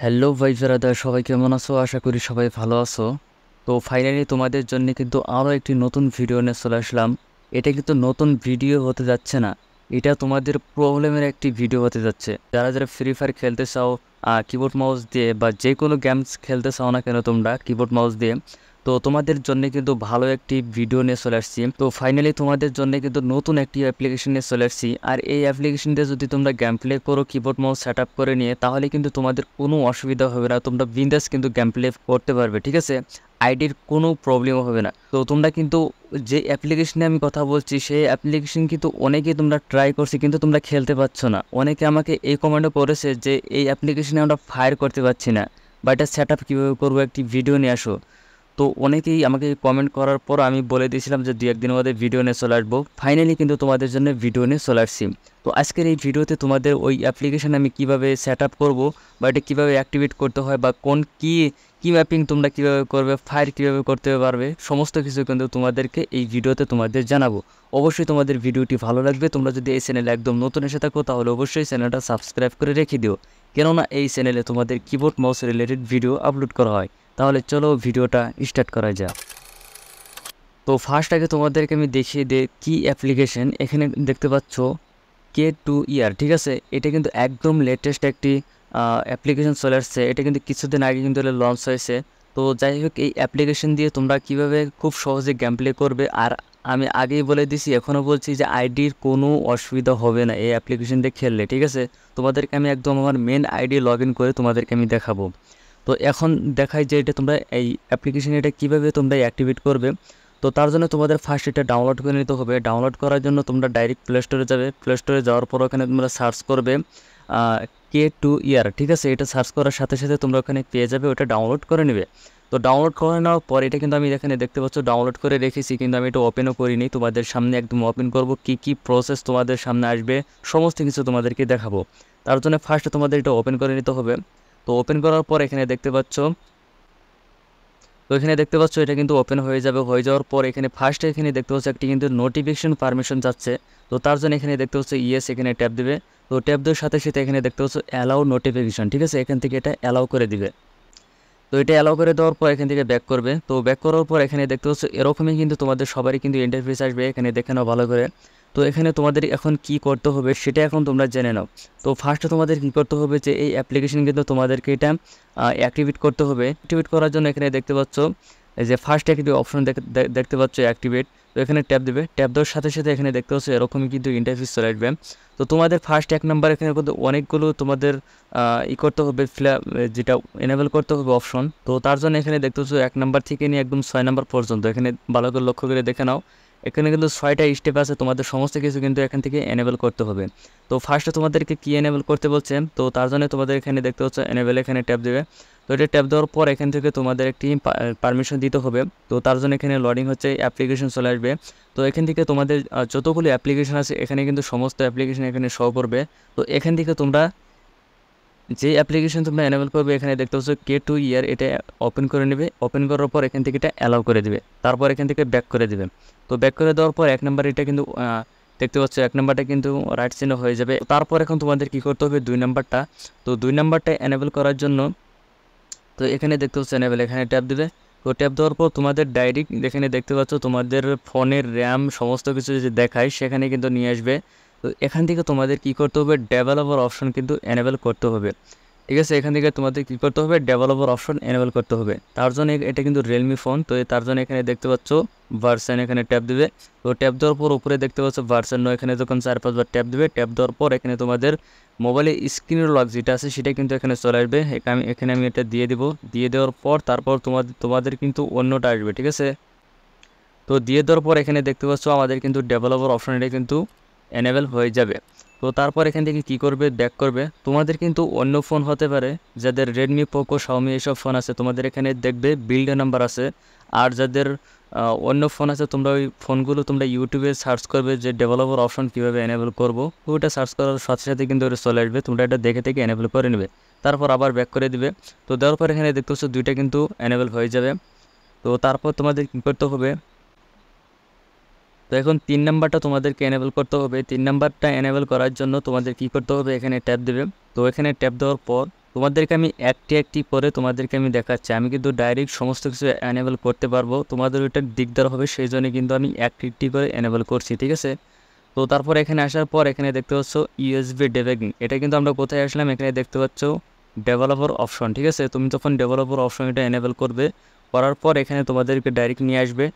hello ভাই ফেরাদা সবাই কেমন আছো আশা করি সবাই ভালো আছো তো ফাইনালি তোমাদের জন্য কিন্তু আরও একটি নতুন ভিডিও নিয়ে চলে আসলাম এটা কিন্তু নতুন ভিডিও হতে যাচ্ছে না এটা তোমাদের প্রবলেমের একটি ভিডিও হতে যাচ্ছে যারা যারা ফ্রি ফায়ার খেলতে চাও কিবোর্ড মাউস দিয়ে বা যে কোনো গেমস খেলতে চাও না কেন তোমরা কিবোর্ড মাউস দিয়ে তো তোমাদের জন্য কিন্তু ভালো একটি ভিডিও নিয়ে চলে আসছি তো ফাইনালি তোমাদের জন্য কিন্তু নতুন একটি অ্যাপ্লিকেশন নিয়ে চলে আসছি আর এই অ্যাপ্লিকেশনটা যদি তোমরা গেম প্লে করো কিবোর্ড মাউস সেট করে নিয়ে তাহলে কিন্তু তোমাদের কোনো অসুবিধা হবে না তোমরা বিন্দাস কিন্তু গেম প্লে করতে পারবে ঠিক আছে আইডির কোনো প্রবলেম হবে না তো তোমরা কিন্তু যে অ্যাপ্লিকেশনে আমি কথা বলছি সেই অ্যাপ্লিকেশন কিন্তু অনেকেই তোমরা ট্রাই করছি কিন্তু তোমরা খেলতে পারছো না অনেকে আমাকে এই কমেন্টও করেছে যে এই অ্যাপ্লিকেশনে আমরা ফায়ার করতে পারছি না বা এটা সেট আপ কীভাবে করবো একটি ভিডিও নিয়ে আসো তো অনেকেই আমাকে কমেন্ট করার পর আমি বলে দিয়েছিলাম যে দু একদিন আমাদের ভিডিও নিয়ে চলে আসবো ফাইনালি কিন্তু তোমাদের জন্য ভিডিও নিয়ে চলে আসছি তো আজকের এই ভিডিওতে তোমাদের ওই অ্যাপ্লিকেশান আমি কিভাবে সেট আপ করবো বা এটা কীভাবে অ্যাক্টিভেট করতে হয় বা কোন কী কী ম্যাপিং তোমরা কীভাবে করবে ফায়ার কীভাবে করতে পারবে সমস্ত কিছু কিন্তু তোমাদেরকে এই ভিডিওতে তোমাদের জানাবো অবশ্যই তোমাদের ভিডিওটি ভালো লাগবে তোমরা যদি এই চ্যানেলে একদম নতুন এসে থাকো তাহলে অবশ্যই চ্যানেলটা সাবস্ক্রাইব করে রেখে দিও কেননা এই চ্যানেলে তোমাদের keyboard mouse related video upload করা হয় তাহলে চলো ভিডিওটা স্টার্ট করা যাক তো ফার্স্ট আগে তোমাদেরকে আমি দেখিয়ে দে কি অ্যাপ্লিকেশন এখানে দেখতে পাচ্ছ কে টু ইয়ার ঠিক আছে এটা কিন্তু একদম লেটেস্ট একটি অ্যাপ্লিকেশন চলে আসছে এটা কিন্তু কিছুদিন আগে কিন্তু লঞ্চ হয়েছে তো যাই হোক এই অ্যাপ্লিকেশন দিয়ে তোমরা কিভাবে খুব সহজে গেম প্লে করবে আর আমি আগেই বলে দিছি এখনও বলছি যে আইডির কোনো অসুবিধা হবে না এই অ্যাপ্লিকেশন দিয়ে খেললে ঠিক আছে তোমাদেরকে আমি একদম আমার মেন আইডি লগ করে তোমাদেরকে আমি দেখাবো তো এখন দেখায় যে এটা তোমরা এই অ্যাপ্লিকেশান এটা কীভাবে তোমরা অ্যাক্টিভেট করবে তো তার জন্য তোমাদের ফার্স্ট এটা ডাউনলোড করে নিতে হবে ডাউনলোড করার জন্য তোমরা ডাইরেক্ট প্লে স্টোরে যাবে প্লে স্টোরে যাওয়ার পর ওখানে তোমরা সার্চ করবে কে টু ইয়ার ঠিক আছে এটা সার্চ করার সাথে সাথে তোমরা ওখানে পেয়ে যাবে ওটা ডাউনলোড করে নেবে তো ডাউনলোড করে নেওয়ার পর এটা কিন্তু আমি এখানে দেখতে পাচ্ছ ডাউনলোড করে রেখেছি কিন্তু আমি এটা ওপেনও করিনি তোমাদের সামনে একদম ওপেন করব কি কি প্রসেস তোমাদের সামনে আসবে সমস্ত কিছু তোমাদেরকে দেখাবো তার জন্য ফার্স্ট তোমাদের এটা ওপেন করে নিতে হবে তো ওপেন করার পর এখানে দেখতে পাচ্ছ তো এখানে দেখতে পাচ্ছ এটা কিন্তু ওপেন হয়ে যাবে হয়ে যাওয়ার পর এখানে ফার্স্টে এখানে দেখতে পাচ্ছ একটি কিন্তু নোটিফিকেশন পারমিশন যাচ্ছে তো তার জন্য এখানে দেখতে পাচ্ছ ইয়েস এখানে ট্যাপ দিবে তো ট্যাপ দেওয়ার সাথে সাথে এখানে দেখতে পাচ্ছ অ্যালাউ নোটিফিকেশন ঠিক আছে এখান থেকে এটা অ্যালাউ করে দিবে তো এটা অ্যালাউ করে দেওয়ার পর এখান থেকে ব্যাক করবে তো ব্যাক করার পর এখানে দেখতে পাচ্ছ এরকমই কিন্তু তোমাদের সবারই কিন্তু ইন্টারফেস আসবে এখানে দেখে নাও ভালো করে তো এখানে তোমাদের এখন কি করতে হবে সেটা এখন তোমরা জেনে নাও তো ফার্স্টে তোমাদের কি করতে হবে যে এই অ্যাপ্লিকেশন কিন্তু তোমাদেরকে এটা অ্যাক্টিভেট করতে হবে অ্যাক্টিভেট করার জন্য এখানে দেখতে পাচ্ছ যে ফার্স্ট অ্যাক্টিভ অপশন দেখতে পাচ্ছ অ্যাক্টিভেট তো এখানে ট্যাপ দেবে ট্যাপ দেওয়ার সাথে সাথে এখানে দেখতে পাচ্ছ এরকমই কিন্তু ইন্টারফিস চলে আসবে তো তোমাদের ফার্স্ট এক নাম্বার এখানে কিন্তু অনেকগুলো তোমাদের ই করতে হবে যেটা এনেবল করতে হবে অপশন তো তার জন্য এখানে দেখতে পাচ্ছ এক নাম্বার থেকে নিয়ে একদম ছয় নাম্বার পর্যন্ত এখানে ভালো করে লক্ষ্য করে দেখে নাও এখানে কিন্তু ছয়টা স্টেপ আছে তোমাদের সমস্ত কিছু কিন্তু এখান থেকে এনেবেল করতে হবে তো ফার্স্টে তোমাদেরকে কি এনেবেল করতে বলছে তো তার জন্য তোমাদের এখানে দেখতে হচ্ছে এনেবেল এখানে ট্যাপ দেবে তো এটা ট্যাপ দেওয়ার পর এখান থেকে তোমাদের একটি পারমিশন দিতে হবে তো তার জন্য এখানে লডিং হচ্ছে অ্যাপ্লিকেশন চলে আসবে তো এখান থেকে তোমাদের যতগুলো অ্যাপ্লিকেশন আছে এখানে কিন্তু সমস্ত অ্যাপ্লিকেশন এখানে শো করবে তো এখান থেকে তোমরা যে অ্যাপ্লিকেশন তোমরা এনেবল করবে এখানে দেখতে পাচ্ছ কে টু ইয়ার এটা ওপেন করে নেবে ওপেন করার পর এখান থেকে এটা অ্যালাউ করে দেবে তারপর এখান থেকে ব্যাক করে দেবে তো ব্যাক করে দেওয়ার পর এক নাম্বার এটা কিন্তু দেখতে পাচ্ছ এক নাম্বারটা কিন্তু রাইট সিনে হয়ে যাবে তারপর এখন তোমাদের কী করতে হবে দুই নাম্বারটা তো দুই নাম্বারটা এনেবল করার জন্য তো এখানে দেখতে পাচ্ছ অ্যানেবল এখানে ট্যাপ দেবে তো ট্যাপ দেওয়ার পর তোমাদের ডাইরেক্ট এখানে দেখতে পাচ্ছ তোমাদের ফোনের র্যাম সমস্ত কিছু যদি দেখায় সেখানে কিন্তু নিয়ে আসবে তো এখান থেকে তোমাদের কি করতে হবে ডেভেলপার অপশন কিন্তু এনেবেল করতে হবে ঠিক আছে এখান থেকে তোমাদের কী করতে হবে ডেভেলপার অপশন এনেবেল করতে হবে তার জন্য এটা কিন্তু রিয়েলমি ফোন তো তার জন্য এখানে দেখতে পাচ্ছ ভার্সন এখানে ট্যাপ দেবে তো ট্যাপ দেওয়ার পর উপরে দেখতে পাচ্ছ ভার্সন এখানে যখন চার পাঁচবার ট্যাপ দেবে ট্যাপ দেওয়ার পর এখানে তোমাদের মোবাইলে স্ক্রিনের লক যেটা আছে সেটা কিন্তু এখানে চলে আসবে আমি এখানে আমি এটা দিয়ে দেবো দিয়ে দেওয়ার পর তারপর তোমাদের তোমাদের কিন্তু অন্যটা আসবে ঠিক আছে তো দিয়ে দেওয়ার পর এখানে দেখতে পাচ্ছ আমাদের কিন্তু ডেভেলপার অপশন এটা কিন্তু এনেবেল হয়ে যাবে তো তারপর এখান থেকে কি করবে ব্যাক করবে তোমাদের কিন্তু অন্য ফোন হতে পারে যাদের রেডমি পোকো শাওমি এসব ফোন আছে তোমাদের এখানে দেখবে বিল্ডে নাম্বার আছে আর যাদের অন্য ফোন আছে তোমরা ওই ফোনগুলো তোমরা ইউটিউবে সার্চ করবে যে ডেভেলপার অপশন কীভাবে এনেবল করবো ওইটা সার্চ করার সাথে সাথে কিন্তু ওটা চলে আসবে তোমরা এটা দেখে থেকে এনেবল করে নেবে তারপর আবার ব্যাক করে দিবে তো দেওয়ার পর এখানে দেখতে পাচ্ছ দুইটা কিন্তু এনেবল হয়ে যাবে তো তারপর তোমাদের কী করতে হবে তো এখন তিন নাম্বারটা তোমাদেরকে এনেবল করতে হবে তিন নাম্বারটা এনেবল করার জন্য তোমাদের কি করতে হবে এখানে ট্যাপ দেবে তো এখানে ট্যাপ দেওয়ার পর তোমাদেরকে আমি একটি একটি পরে তোমাদেরকে আমি দেখাচ্ছি আমি কিন্তু ডাইরেক্ট সমস্ত কিছু এনেবল করতে পারবো তোমাদের ওইটা দিকদার হবে সেই জন্য কিন্তু আমি একটি একটি করে এনেবল করছি ঠিক আছে তো তারপর এখানে আসার পর এখানে দেখতে পাচ্ছ ইউএসবি ডেভেগিং এটা কিন্তু আমরা কোথায় আসলাম এখানে দেখতে পাচ্ছ ডেভেলপার অপশন ঠিক আছে তুমি তখন ডেভেলপার অপশন এটা এনেবল করবে করার পর এখানে তোমাদেরকে ডাইরেক্ট নিয়ে আসবে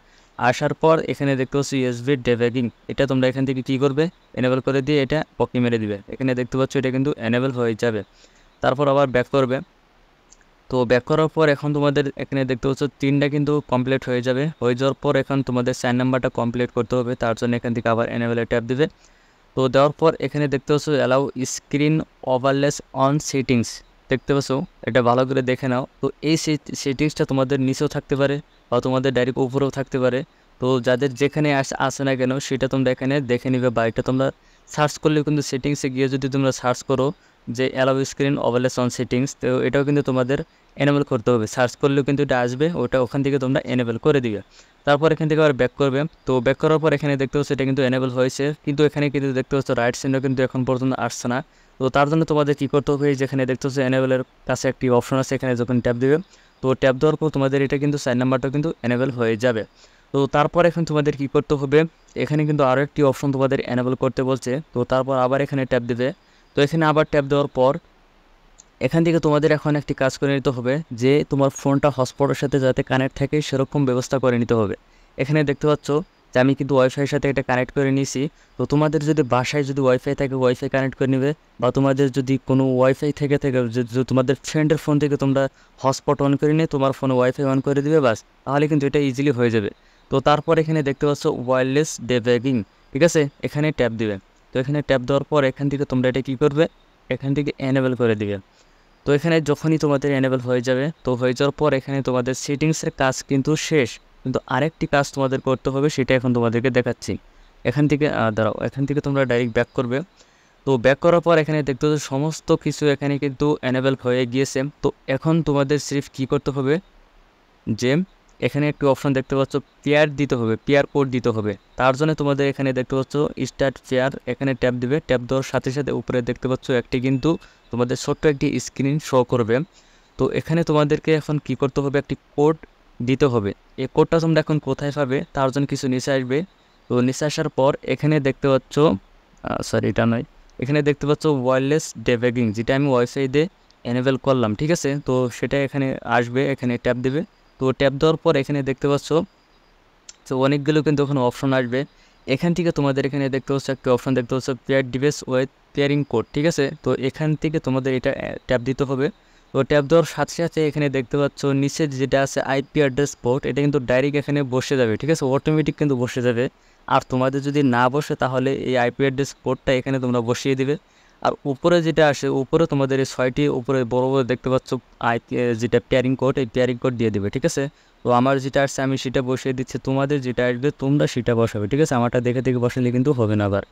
আসার পর এখানে দেখতে পাচ্ছ ইউএসবি ডেভেগিং এটা তোমরা এখান থেকে কী করবে এনেবল করে দিয়ে এটা পকি মেরে দিবে এখানে দেখতে পাচ্ছ এটা কিন্তু এনেবল হয়ে যাবে তারপর আবার ব্যাক করবে তো ব্যাক করার পর এখন তোমাদের এখানে দেখতে পাচ্ছ তিনটা কিন্তু কমপ্লিট হয়ে যাবে হয়ে যাওয়ার পর এখন তোমাদের সাইন নাম্বারটা কমপ্লিট করতে হবে তার জন্য এখান থেকে আবার এনেবেলে ট্যাপ দিবে তো দেওয়ার পর এখানে দেখতে পাচ্ছ allow screen overlays on settings দেখতে পাচ্ছ এটা ভালো করে দেখে নাও তো এই সেটিংসটা তোমাদের নিচেও থাকতে পারে বা তোমাদের ডাইরেক্ট উপরেও থাকতে পারে তো যাদের যেখানে আসে না কেন সেটা তোমরা এখানে দেখে নিবে বা এটা তোমরা সার্চ করলে কিন্তু সেটিংসে গিয়ে যদি তোমরা সার্চ করো যে allow screen overlays on settings তো এটাও কিন্তু তোমাদের এনেবল করতে হবে সার্চ করলেও কিন্তু এটা আসবে ওটা ওখান থেকে তোমরা এনেবল করে দিবে তারপর এখান থেকে আবার ব্যাক করবে তো ব্যাক করার পর এখানে দেখতে পাচ্ছ এটা কিন্তু এনেবল হয়েছে কিন্তু এখানে কিন্তু দেখতে পাচ্ছ রাইট সেন্ডও কিন্তু এখন পর্যন্ত আসছে না তো তার জন্য তোমাদের কী করতে হবে যেখানে দেখতে পাচ্ছ এনেবলের কাছে একটি অপশন আছে এখানে যখন ট্যাপ দেবে তো ট্যাপ দেওয়ার পর তোমাদের এটা কিন্তু সাইন নাম্বারটা কিন্তু এনেবেল হয়ে যাবে তো তারপর এখন তোমাদের কি করতে হবে এখানে কিন্তু আরও একটি অপশন তোমাদের এনেবেল করতে বলছে তো তারপর আবার এখানে ট্যাপ দেবে তো এখানে আবার ট্যাপ দেওয়ার পর এখান থেকে তোমাদের এখন একটি কাজ করে নিতে হবে যে তোমার ফোনটা হসপটের সাথে যাতে কানেক্ট থাকে সেরকম ব্যবস্থা করে নিতে হবে এখানে দেখতে পাচ্ছ যে আমি কিন্তু ওয়াইফাইয়ের সাথে এটা কানেক্ট করে নিয়েছি তো তোমাদের যদি বাসায় যদি ওয়াইফাই থাকে ওয়াইফাই কানেক্ট করে নেবে বা তোমাদের যদি কোনো ওয়াইফাই থেকে থাকে তোমাদের ফ্রেন্ডের ফোন থেকে তোমরা হটস্পট অন করে নিয়ে তোমার ফোনে ওয়াইফাই অন করে দিবে বাস তাহলে কিন্তু এটা ইজিলি হয়ে যাবে তো তারপর এখানে দেখতে পাচ্ছ ওয়্যারলেস ডেব্যাগিং ঠিক আছে এখানে ট্যাপ দিবে তো এখানে ট্যাপ দেওয়ার পর এখান থেকে তোমরা এটা কী করবে এখান থেকে এনেবেল করে দিবে তো এখানে যখনই তোমাদের এনেবেল হয়ে যাবে তো হয়ে যাওয়ার পর এখানে তোমাদের সেটিংসের কাজ কিন্তু শেষ কিন্তু আরেকটি কাজ তোমাদের করতে হবে সেটা এখন তোমাদেরকে দেখাচ্ছি এখান থেকে দাঁড়াও এখান থেকে তোমরা ডাইরেক্ট ব্যাক করবে তো ব্যাক করার পর এখানে দেখতে হবে সমস্ত কিছু এখানে কিন্তু অ্যানেবেল হয়ে গিয়েছে তো এখন তোমাদের সিরিফ কি করতে হবে যে এখানে একটি অপশন দেখতে পাচ্ছ পেয়ার দিতে হবে পেয়ার কোড দিতে হবে তার জন্য তোমাদের এখানে দেখতে পাচ্ছ স্টার্ট পেয়ার এখানে ট্যাপ দিবে ট্যাপ দেওয়ার সাথে সাথে উপরে দেখতে পাচ্ছ একটি কিন্তু তোমাদের ছোট্ট একটি স্ক্রিন শো করবে তো এখানে তোমাদেরকে এখন কি করতে হবে একটি কোড দিতে হবে এই কোডটা তোমরা এখন কোথায় পাবে তার জন্য কিছু নিচে আসবে তো নিচে আসার পর এখানে দেখতে পাচ্ছ সরি এটা নয় এখানে দেখতে পাচ্ছ ওয়্যারলেস ডেভেগিং যেটা আমি ওয়াইফাই দিয়ে এনেবেল করলাম ঠিক আছে তো সেটা এখানে আসবে এখানে ট্যাপ দেবে তো ট্যাপ দেওয়ার পর এখানে দেখতে পাচ্ছ তো অনেকগুলো কিন্তু ওখানে অপশন আসবে এখান থেকে তোমাদের এখানে দেখতে পাচ্ছ একটা অপশন দেখতে পাচ্ছ pair device with pairing code ঠিক আছে তো এখান থেকে তোমাদের এটা ট্যাপ দিতে হবে তো ট্যাপ দেওয়ার সাথে সাথে এখানে দেখতে পাচ্ছ নিচে যেটা আছে আইপি অ্যাড্রেস পোর্ট এটা কিন্তু ডাইরেক্ট এখানে বসে যাবে ঠিক আছে অটোমেটিক কিন্তু বসে যাবে আর তোমাদের যদি না বসে তাহলে এই আইপি অ্যাড্রেস পোর্টটা এখানে তোমরা বসিয়ে দিবে আর উপরে যেটা আসে উপরে তোমাদের এই ছয়টি উপরে বড় বড় দেখতে পাচ্ছ আই যেটা পেয়ারিং কোড এই পেয়ারিং কোড দিয়ে দেবে ঠিক আছে তো আমার যেটা আসছে আমি সেটা বসিয়ে দিচ্ছি তোমাদের যেটা আসবে তোমরা সেটা বসাবে ঠিক আছে আমারটা দেখে দেখে বসালে কিন্তু হবে না আবার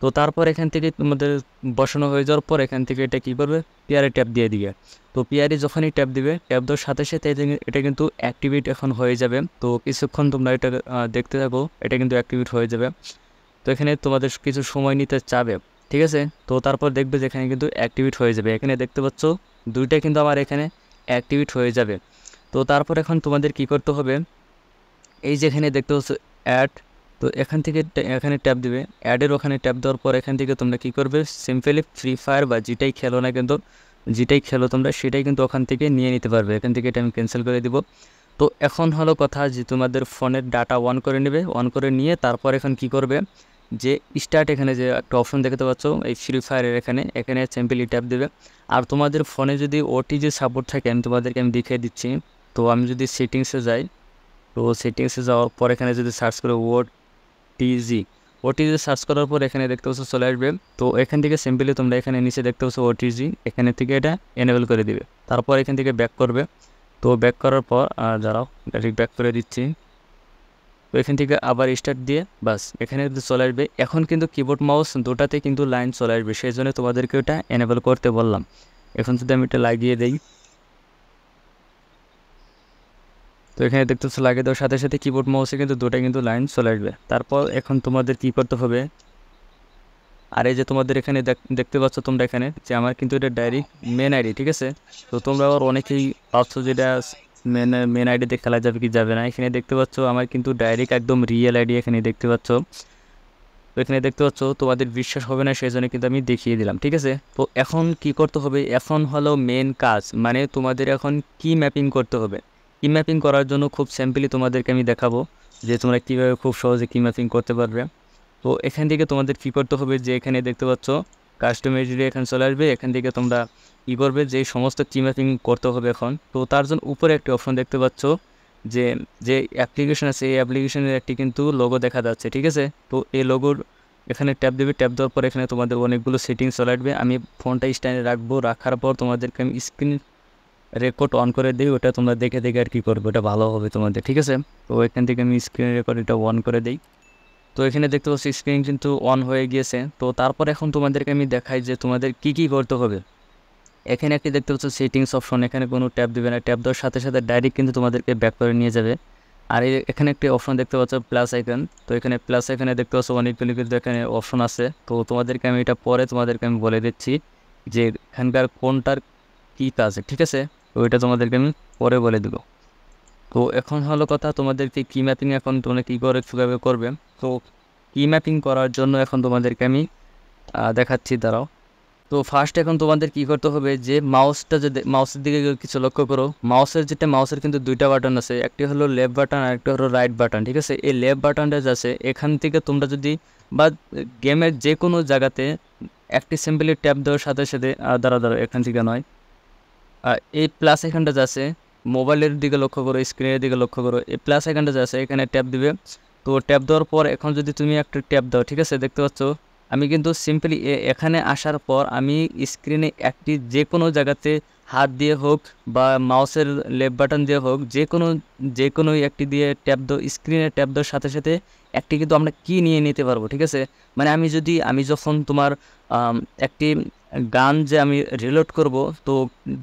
তো তারপর এখান থেকে তোমাদের বসানো হয়ে যাওয়ার পর এখান থেকে এটা কী করবে পিয়ারে ট্যাপ দিয়ে দিবে তো পিয়ারে যখনই ট্যাপ দিবে ট্যাপ দেওয়ার সাথে সাথে এটা কিন্তু অ্যাক্টিভেট এখন হয়ে যাবে তো কিছুক্ষণ তোমরা এটা দেখতে থাকো এটা কিন্তু অ্যাক্টিভেট হয়ে যাবে তো এখানে তোমাদের কিছু সময় নিতে চাবে ঠিক আছে তো তারপর দেখবে যে এখানে কিন্তু অ্যাক্টিভেট হয়ে যাবে এখানে দেখতে পাচ্ছ দুইটা কিন্তু আমার এখানে অ্যাক্টিভেট হয়ে যাবে তো তারপর এখন তোমাদের কি করতে হবে এই যেখানে দেখতে পাচ্ছ অ্যাড তো এখান থেকে এখানে ট্যাপ দিবে অ্যাডের ওখানে ট্যাপ দেওয়ার পর এখান থেকে তোমরা কী করবে সিম্পলি ফ্রি ফায়ার বা যেটাই খেলো না কিন্তু যেটাই খেলো তোমরা সেটাই কিন্তু ওখান থেকে নিয়ে নিতে পারবে এখান থেকে এটা আমি ক্যান্সেল করে দিব তো এখন হলো কথা যে তোমাদের ফোনের ডাটা অন করে নেবে অন করে নিয়ে তারপর এখন কি করবে যে স্টার্ট এখানে যে একটা অপশন দেখতে পাচ্ছ এই ফ্রি ফায়ারের এখানে এখানে সিম্পলি ট্যাপ দেবে আর তোমাদের ফোনে যদি ওটিজি সাপোর্ট থাকে আমি তোমাদেরকে আমি দেখিয়ে দিচ্ছি তো আমি যদি সেটিংসে যাই তো সেটিংসে যাওয়ার পর এখানে যদি সার্চ করে ওট টিজি ওটিজি সার্চ করার পর এখানে দেখতে পাচ্ছ চলে আসবে তো এখান থেকে সিম্পলি তোমরা এখানে নিচে দেখতে পাচ্ছ ওটিজি এখানে থেকে এটা এনেবল করে দিবে তারপর এখান থেকে ব্যাক করবে তো ব্যাক করার পর যারাও ডাইরেক্ট ব্যাক করে দিচ্ছি তো এখান থেকে আবার স্টার্ট দিয়ে বাস এখানে চলে আসবে এখন কিন্তু কিবোর্ড মাউস দুটাতে কিন্তু লাইন চলে আসবে সেই জন্য তোমাদেরকে ওটা এনেবল করতে বললাম এখন যদি আমি এটা লাগিয়ে দিই তো এখানে দেখতেছো লাগে দেওয়ার সাথে সাথে কিবোর্ড মাউসে কিন্তু দুটা কিন্তু লাইন চলে আসবে তারপর এখন তোমাদের কী করতে হবে আর এই যে তোমাদের এখানে দেখতে পাচ্ছ তোমরা এখানে যে আমার কিন্তু এটা ডায়েরি মেন আইডি ঠিক আছে তো তোমরা আবার অনেকেই পাচ্ছ যেটা মেন মেন আইডিতে খেলা যাবে কি যাবে না এখানে দেখতে পাচ্ছ আমার কিন্তু ডাইরি একদম রিয়েল আইডি এখানে দেখতে পাচ্ছ তো এখানে দেখতে পাচ্ছ তোমাদের বিশ্বাস হবে না সেই জন্য কিন্তু আমি দেখিয়ে দিলাম ঠিক আছে তো এখন কি করতে হবে এখন হলো মেন কাজ মানে তোমাদের এখন কি ম্যাপিং করতে হবে কি ম্যাপিং করার জন্য খুব স্যাম্পলি তোমাদেরকে আমি দেখাবো যে তোমরা কীভাবে খুব সহজে ম্যাপিং করতে পারবে তো এখান থেকে তোমাদের কী করতে হবে যে এখানে দেখতে পাচ্ছ কাস্টমাইজড এখানে চলে আসবে এখান থেকে তোমরা কী করবে যে সমস্ত কি ম্যাপিং করতে হবে এখন তো তার জন্য উপরে একটি অপশন দেখতে পাচ্ছ যে যে অ্যাপ্লিকেশন আছে এই অ্যাপ্লিকেশনের একটি কিন্তু লোগো দেখা যাচ্ছে ঠিক আছে তো এই লোগোর এখানে ট্যাপ দেবে ট্যাপ দেওয়ার পর এখানে তোমাদের অনেকগুলো সেটিংস চলে আসবে আমি ফোনটা স্ট্যান্ডে রাখবো রাখার পর তোমাদেরকে আমি স্ক্রিন রেকর্ড অন করে দিই ওটা তোমরা দেখে দেখে আর কী করবে ওটা ভালো হবে তোমাদের ঠিক আছে তো এখান থেকে আমি স্ক্রিন রেকর্ড এটা অন করে দিই তো এখানে দেখতে পাচ্ছি স্ক্রিন কিন্তু অন হয়ে গিয়েছে তো তারপর এখন তোমাদেরকে আমি দেখাই যে তোমাদের কি কি করতে হবে এখানে একটি দেখতে পাচ্ছ সেটিংস অপশন এখানে কোনো ট্যাব দেবে না ট্যাব দেওয়ার সাথে সাথে ডাইরেক্ট কিন্তু তোমাদেরকে ব্যাক করে নিয়ে যাবে আর এখানে একটি অপশন দেখতে পাচ্ছ প্লাস আইকন তো এখানে প্লাস আইকনে দেখতে পাচ্ছ অনেকগুলি কিন্তু এখানে অপশন আছে তো তোমাদেরকে আমি এটা পরে তোমাদেরকে আমি বলে দিচ্ছি যে এখানকার কোনটার কী কাজ ঠিক আছে ওইটা তোমাদেরকে আমি পরে বলে দেবো তো এখন হলো কথা তোমাদেরকে কি ম্যাপিং এখন তোমরা কী করে কীভাবে করবে তো কি ম্যাপিং করার জন্য এখন তোমাদেরকে আমি দেখাচ্ছি দাঁড়াও তো ফার্স্ট এখন তোমাদের কি করতে হবে যে মাউসটা যদি মাউসের দিকে কিছু লক্ষ্য করো মাউসের যেটা মাউসের কিন্তু দুইটা বাটন আছে একটি হলো লেফট বাটন আর একটা হলো রাইট বাটন ঠিক আছে এই লেফট বাটনটা আছে এখান থেকে তোমরা যদি বা গেমের যে কোনো জায়গাতে একটি সিম্পলি ট্যাপ দেওয়ার সাথে সাথে দাঁড়া দাঁড়া এখান থেকে নয় আর এই প্লাস এখানটা যাচ্ছে মোবাইলের দিকে লক্ষ্য করো স্ক্রিনের দিকে লক্ষ্য করো এই প্লাস এখানটা যাচ্ছে এখানে ট্যাপ দিবে তো ট্যাপ দেওয়ার পর এখন যদি তুমি একটা ট্যাপ দাও ঠিক আছে দেখতে পাচ্ছ আমি কিন্তু সিম্পলি এখানে আসার পর আমি স্ক্রিনে একটি যে কোনো জায়গাতে হাত দিয়ে হোক বা মাউসের লেফট বাটন দিয়ে হোক যে কোনো যে কোনো একটি দিয়ে ট্যাপ দো স্ক্রিনে ট্যাপ দেওয়ার সাথে সাথে একটি কিন্তু আমরা কি নিয়ে নিতে পারবো ঠিক আছে মানে আমি যদি আমি যখন তোমার একটি গান যে আমি রিলোড করব তো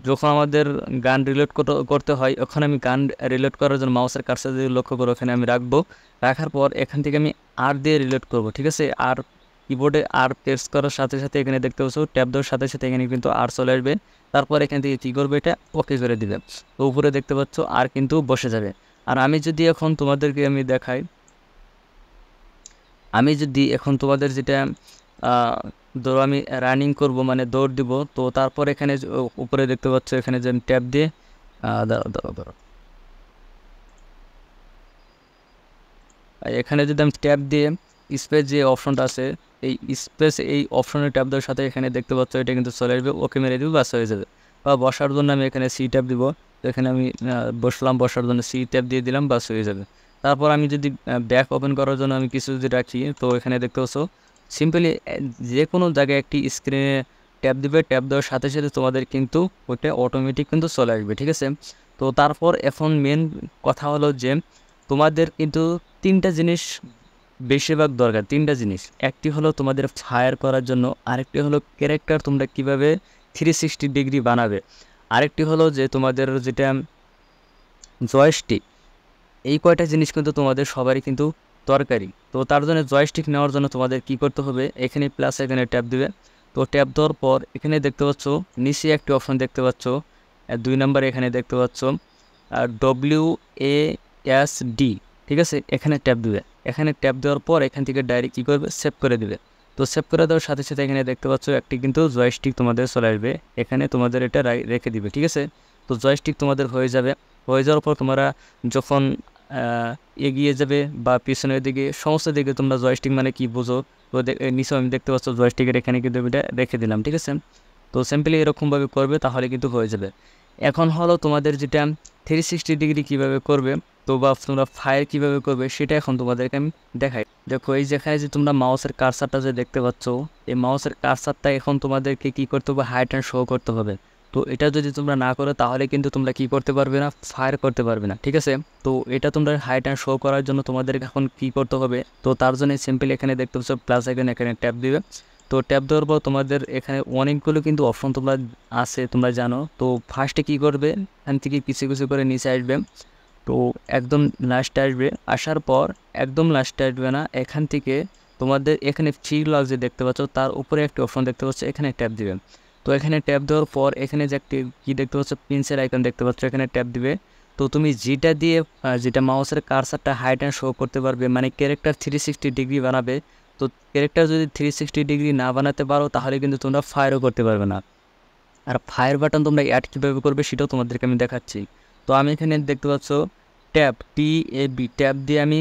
যখন আমাদের গান রিলোড করতে হয় ওখানে আমি গান রিলোড করার জন্য মাউসের কাছে যদি লক্ষ্য করবো ওখানে আমি রাখবো রাখার পর এখান থেকে আমি আর দিয়ে রিলোড করব ঠিক আছে আর কিবোর্ডে আর প্রেস করার সাথে সাথে এখানে দেখতে পাচ্ছ ট্যাব দেওয়ার সাথে সাথে এখানে কিন্তু আর চলে আসবে তারপর এখান থেকে কী করবে এটা ওকে করে দিবে তো উপরে দেখতে পাচ্ছ আর কিন্তু বসে যাবে আর আমি যদি এখন তোমাদেরকে আমি দেখাই আমি যদি এখন তোমাদের যেটা ধরো আমি রানিং করব মানে দৌড় দিব তো তারপর এখানে উপরে দেখতে পাচ্ছ এখানে যে আমি ট্যাপ দিয়ে দাঁড়াও দাঁড়াও দাঁড়াও এখানে যদি আমি ট্যাপ দিয়ে স্পেস যে অপশনটা আছে এই স্পেস এই অপশনের ট্যাপ দেওয়ার সাথে এখানে দেখতে পাচ্ছ এটা কিন্তু চলে আসবে ওকে মেরে দিব বাস হয়ে যাবে বা বসার জন্য আমি এখানে সি ট্যাপ দিব এখানে আমি বসলাম বসার জন্য সি ট্যাপ দিয়ে দিলাম বাস হয়ে যাবে তারপর আমি যদি ব্যাক ওপেন করার জন্য আমি কিছু যদি রাখি তো এখানে দেখতে পাচ্ছ সিম্পলি যে কোনো জায়গায় একটি স্ক্রিনে ট্যাপ দেবে ট্যাপ দেওয়ার সাথে সাথে তোমাদের কিন্তু ওইটা অটোমেটিক কিন্তু চলে আসবে ঠিক আছে তো তারপর এখন মেন কথা হলো যে তোমাদের কিন্তু তিনটা জিনিস বেশিরভাগ দরকার তিনটা জিনিস একটি হলো তোমাদের ফায়ার করার জন্য আরেকটি হলো ক্যারেক্টার তোমরা কিভাবে থ্রি সিক্সটি ডিগ্রি বানাবে আরেকটি হলো যে তোমাদের যেটা জয়েস্টিক এই কয়টা জিনিস কিন্তু তোমাদের সবারই কিন্তু তরকারি তো তার জন্য জয়স্টিক নেওয়ার জন্য তোমাদের কি করতে হবে এখানে প্লাস এখানে ট্যাপ দিবে তো ট্যাপ দেওয়ার পর এখানে দেখতে পাচ্ছ নিচে একটি অপশন দেখতে পাচ্ছ দুই নাম্বার এখানে দেখতে পাচ্ছ আর ডব্লিউ এ এস ডি ঠিক আছে এখানে ট্যাপ দিবে এখানে ট্যাপ দেওয়ার পর এখান থেকে ডাইরেক্ট কী করবে সেভ করে দিবে তো সেভ করে দেওয়ার সাথে সাথে এখানে দেখতে পাচ্ছ একটি কিন্তু জয়স্টিক তোমাদের চলে আসবে এখানে তোমাদের এটা রেখে দিবে ঠিক আছে তো জয়স্টিক তোমাদের হয়ে যাবে হয়ে যাওয়ার পর তোমরা যখন এগিয়ে যাবে বা পিছনের দিকে সমস্ত দিকে তোমরা জয়স্টিক মানে কি বোঝো তো নিচেও আমি দেখতে পাচ্ছ জয়স্টিকের এখানে কিন্তু এটা রেখে দিলাম ঠিক আছে তো সিম্পলি এরকমভাবে করবে তাহলে কিন্তু হয়ে যাবে এখন হলো তোমাদের যেটা থ্রি সিক্সটি ডিগ্রি কীভাবে করবে তো বা তোমরা ফায়ার কীভাবে করবে সেটা এখন তোমাদেরকে আমি দেখাই দেখো এই যেখানে যে তোমরা মাউসের কারসারটা যে দেখতে পাচ্ছ এই মাউসের কারসারটা এখন তোমাদেরকে কী করতে হবে হাইট অ্যান্ড শো করতে হবে তো এটা যদি তোমরা না করো তাহলে কিন্তু তোমরা কি করতে পারবে না ফায়ার করতে পারবে না ঠিক আছে তো এটা তোমরা হাইট অ্যান্ড শো করার জন্য তোমাদের এখন কি করতে হবে তো তার জন্য সিম্পলি এখানে দেখতে পাচ্ছ প্লাস এখানে এখানে ট্যাপ দিবে তো ট্যাপ দেওয়ার পর তোমাদের এখানে অনেকগুলো কিন্তু অপশন তোমরা আছে তোমরা জানো তো ফার্স্টে কি করবে এখান থেকে কিছু কিছু করে নিচে আসবে তো একদম লাস্টে আসবে আসার পর একদম লাস্টে আসবে না এখান থেকে তোমাদের এখানে ফ্রি লাগ যে দেখতে পাচ্ছ তার উপরে একটি অপশন দেখতে পাচ্ছ এখানে ট্যাপ দিবেন তো এখানে ট্যাপ দেওয়ার পর এখানে যে একটি কী দেখতে পাচ্ছ পিনসের আইকন দেখতে পাচ্ছ এখানে ট্যাপ দিবে তো তুমি যেটা দিয়ে যেটা মাউসের কারসারটা হাইট অ্যান্ড শো করতে পারবে মানে ক্যারেক্টার থ্রি সিক্সটি ডিগ্রি বানাবে তো ক্যারেক্টার যদি থ্রি সিক্সটি ডিগ্রি না বানাতে পারো তাহলে কিন্তু তোমরা ফায়ারও করতে পারবে না আর ফায়ার বাটন তোমরা অ্যাড কীভাবে করবে সেটাও তোমাদেরকে আমি দেখাচ্ছি তো আমি এখানে দেখতে পাচ্ছ tap T A B tap দিয়ে আমি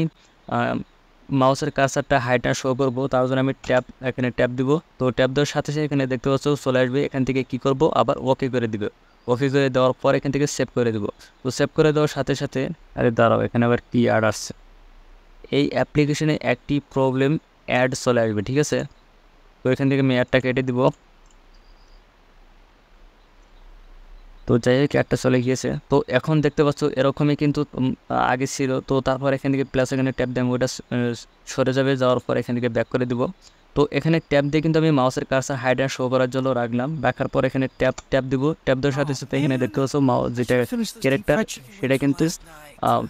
মাউসের কার্সারটা হাইটার শো করবো তার জন্য আমি ট্যাপ এখানে ট্যাপ দিব তো ট্যাপ দেওয়ার সাথে সাথে এখানে দেখতে পাচ্ছ চলে আসবে এখান থেকে কি করব আবার ওকে করে দিবে ওকে করে দেওয়ার পর এখান থেকে সেভ করে দেবো তো সেভ করে দেওয়ার সাথে সাথে আরে দাঁড়াও এখানে আবার কি অ্যাড আসছে এই অ্যাপ্লিকেশনে একটি প্রবলেম অ্যাড চলে আসবে ঠিক আছে তো এখান থেকে আমি অ্যাডটা কেটে দেবো তো যাই হোক একটা চলে গিয়েছে তো এখন দেখতে পাচ্ছ এরকমই কিন্তু আগে ছিল তো তারপর এখান থেকে প্লাস এখানে ট্যাপ দেবো ওটা সরে যাবে যাওয়ার পর এখান থেকে ব্যাক করে দিব তো এখানে ট্যাপ দিয়ে কিন্তু আমি মাউসের কাছে হাইড শো করার জন্য রাখলাম রাখার পর এখানে ট্যাপ ট্যাপ দিব ট্যাপ দেওয়ার সাথে সাথে এখানে দেখতে পাচ্ছ মাউস যেটা ক্যারেক্টার সেটা কিন্তু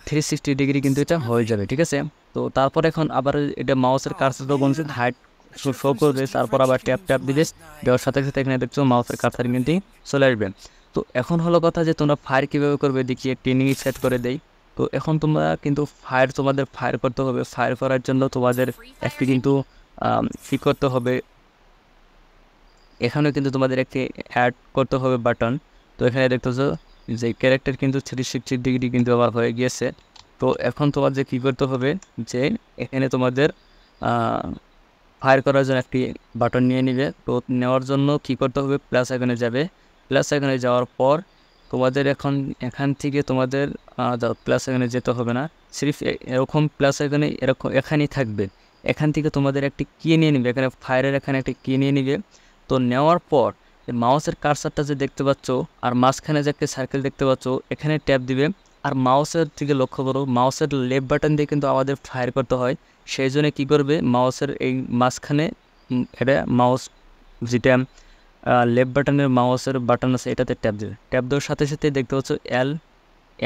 থ্রি সিক্সটি ডিগ্রি কিন্তু এটা হয়ে যাবে ঠিক আছে তো তারপর এখন আবার এটা মাউসের কাছে তো বলছে হাইট শো করবে তারপর আবার ট্যাপ ট্যাপ দিলে দেওয়ার সাথে সাথে এখানে দেখছো মাউসের কাছে কিন্তু চলে আসবে তো এখন হলো কথা যে তোমরা ফায়ার কীভাবে করবে দেখি ট্রেনিং সেট করে দেই তো এখন তোমরা কিন্তু ফায়ার তোমাদের ফায়ার করতে হবে ফায়ার করার জন্য তোমাদের একটি কিন্তু ঠিক করতে হবে এখানেও কিন্তু তোমাদের একটি অ্যাড করতে হবে বাটন তো এখানে দেখতেছো যে ক্যারেক্টার কিন্তু থ্রি সিক্সটি ডিগ্রি কিন্তু আবার হয়ে গিয়েছে তো এখন তোমাদের কী করতে হবে যে এখানে তোমাদের ফায়ার করার জন্য একটি বাটন নিয়ে নিবে তো নেওয়ার জন্য কী করতে হবে প্লাস এখানে যাবে প্লাস এখানে যাওয়ার পর তোমাদের এখন এখান থেকে তোমাদের প্লাস এখানে যেতে হবে না সিরিফ এরকম প্লাস এখানে এরকম এখানেই থাকবে এখান থেকে তোমাদের একটি কি নিয়ে নেবে এখানে ফায়ারের এখানে একটি কি নিয়ে নেবে তো নেওয়ার পর মাউসের কারসারটা যে দেখতে পাচ্ছ আর মাঝখানে যে একটা সার্কেল দেখতে পাচ্ছ এখানে ট্যাপ দিবে আর মাউসের থেকে লক্ষ্য করো মাউসের লেফট বাটন দিয়ে কিন্তু আমাদের ফায়ার করতে হয় সেই জন্য কী করবে মাউসের এই মাঝখানে এটা মাউস যেটা লেফট বাটনের মাউসের বাটন আছে এটাতে ট্যাপ দেবে ট্যাপ দেওয়ার সাথে সাথে দেখতে পাচ্ছ এল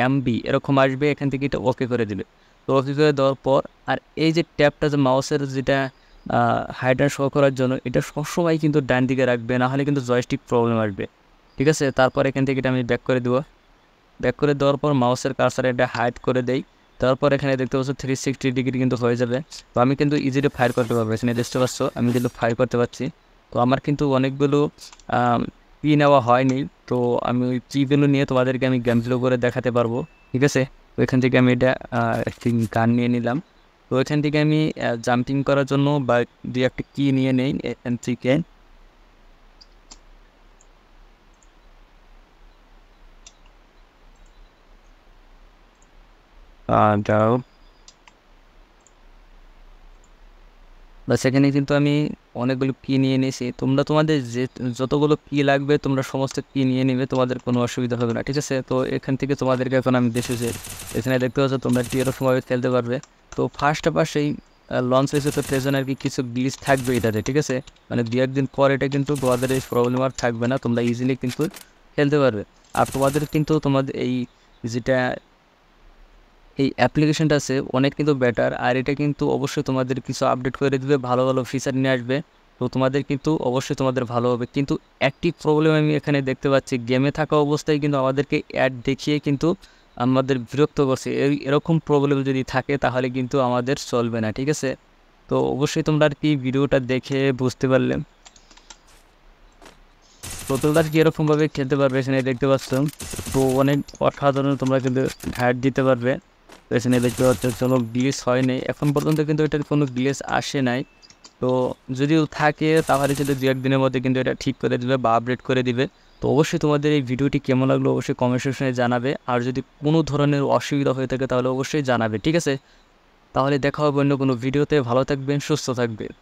এম বি এরকম আসবে এখান থেকে এটা ওকে করে দিবে তো ওকে করে দেওয়ার পর আর এই যে ট্যাপটা যে মাউসের যেটা হাইড শো করার জন্য এটা সবসময় কিন্তু ডান দিকে রাখবে নাহলে কিন্তু জয়স্টিক প্রবলেম আসবে ঠিক আছে তারপর এখান থেকে এটা আমি ব্যাক করে দেবো ব্যাক করে দেওয়ার পর মাউসের কারসার এটা হাইড করে দেই তারপর এখানে দেখতে পাচ্ছ থ্রি সিক্সটি ডিগ্রি কিন্তু হয়ে যাবে তো আমি কিন্তু ইজিলি ফায়ার করতে পারবো এখানে দেখতে পাচ্ছ আমি কিন্তু ফায়ার করতে পারছি তো আমার কিন্তু অনেকগুলো পি নেওয়া হয়নি তো আমি ওই পিগুলো নিয়ে তোমাদেরকে আমি গেমগুলো করে দেখাতে পারবো ঠিক আছে ওইখান থেকে আমি এটা একটি গান নিয়ে নিলাম তো ওইখান থেকে আমি জাম্পিং করার জন্য বা দুই একটা কি নিয়ে নেই এখান থেকে যাও বা সেখানে কিন্তু আমি অনেকগুলো কি নিয়ে নিয়েছি তোমরা তোমাদের যে যতগুলো কি লাগবে তোমরা সমস্ত কি নিয়ে নেবে তোমাদের কোনো অসুবিধা হবে না ঠিক আছে তো এখান থেকে তোমাদেরকে এখন আমি দেশে যে এখানে দেখতে পাচ্ছ তোমরা কি এরকমভাবে খেলতে পারবে তো ফার্স্ট অফ সেই লঞ্চ হয়েছে তো সেজন আর কি কিছু গ্লিচ থাকবে এটাতে ঠিক আছে মানে দু একদিন পর এটা কিন্তু তোমাদের এই প্রবলেম আর থাকবে না তোমরা ইজিলি কিন্তু খেলতে পারবে আর তোমাদের কিন্তু তোমাদের এই যেটা এই অ্যাপ্লিকেশানটা আছে অনেক কিন্তু বেটার আর এটা কিন্তু অবশ্যই তোমাদের কিছু আপডেট করে দেবে ভালো ভালো ফিচার নিয়ে আসবে তো তোমাদের কিন্তু অবশ্যই তোমাদের ভালো হবে কিন্তু একটি প্রবলেম আমি এখানে দেখতে পাচ্ছি গেমে থাকা অবস্থায় কিন্তু আমাদেরকে অ্যাড দেখিয়ে কিন্তু আমাদের বিরক্ত করছে এই এরকম প্রবলেম যদি থাকে তাহলে কিন্তু আমাদের চলবে না ঠিক আছে তো অবশ্যই তোমরা আর কি ভিডিওটা দেখে বুঝতে পারলে তো তোমরা কি এরকমভাবে খেলতে পারবে এখানে দেখতে পাচ্ছ তো অনেক অসাধারণ তোমরা কিন্তু হ্যাড দিতে পারবে পেছনে এখানে দেখতে কোনো গ্লিস হয়নি এখন পর্যন্ত কিন্তু এটার কোনো গ্লিস আসে নাই তো যদিও থাকে তাহলে কিন্তু দু একদিনের মধ্যে কিন্তু এটা ঠিক করে দেবে বা আপডেট করে দিবে তো অবশ্যই তোমাদের এই ভিডিওটি কেমন লাগলো অবশ্যই কমেন্ট সেকশনে জানাবে আর যদি কোনো ধরনের অসুবিধা হয়ে থাকে তাহলে অবশ্যই জানাবে ঠিক আছে তাহলে দেখা হবে অন্য কোনো ভিডিওতে ভালো থাকবেন সুস্থ থাকবেন